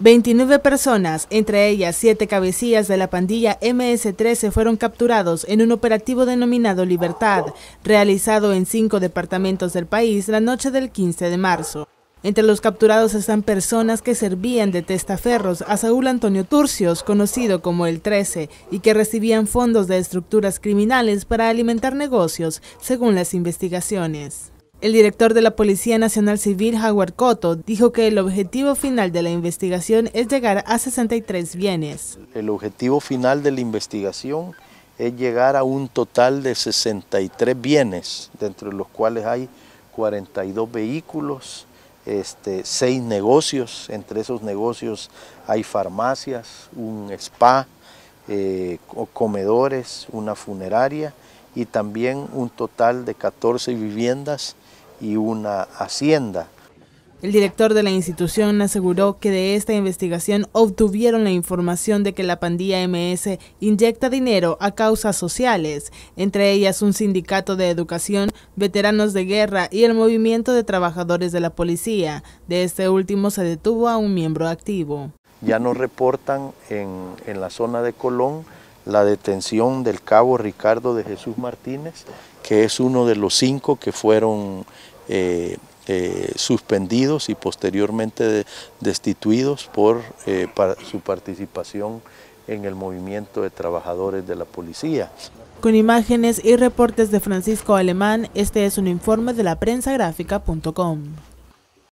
29 personas, entre ellas 7 cabecillas de la pandilla MS-13, fueron capturados en un operativo denominado Libertad, realizado en cinco departamentos del país la noche del 15 de marzo. Entre los capturados están personas que servían de testaferros a Saúl Antonio Turcios, conocido como el 13, y que recibían fondos de estructuras criminales para alimentar negocios, según las investigaciones. El director de la Policía Nacional Civil, Jaguar Coto dijo que el objetivo final de la investigación es llegar a 63 bienes. El objetivo final de la investigación es llegar a un total de 63 bienes, dentro de los cuales hay 42 vehículos, este, 6 negocios, entre esos negocios hay farmacias, un spa, eh, comedores, una funeraria y también un total de 14 viviendas y una hacienda. El director de la institución aseguró que de esta investigación obtuvieron la información de que la pandilla MS inyecta dinero a causas sociales, entre ellas un sindicato de educación, veteranos de guerra y el movimiento de trabajadores de la policía. De este último se detuvo a un miembro activo ya nos reportan en, la zona de Colón la detención del cabo Ricardo de Jesús Martínez, que es uno de los cinco que fueron eh, eh, suspendidos y posteriormente destituidos por eh, su participación en el movimiento de trabajadores de la policía. Con imágenes y reportes de Francisco Alemán, este es un informe de la prensa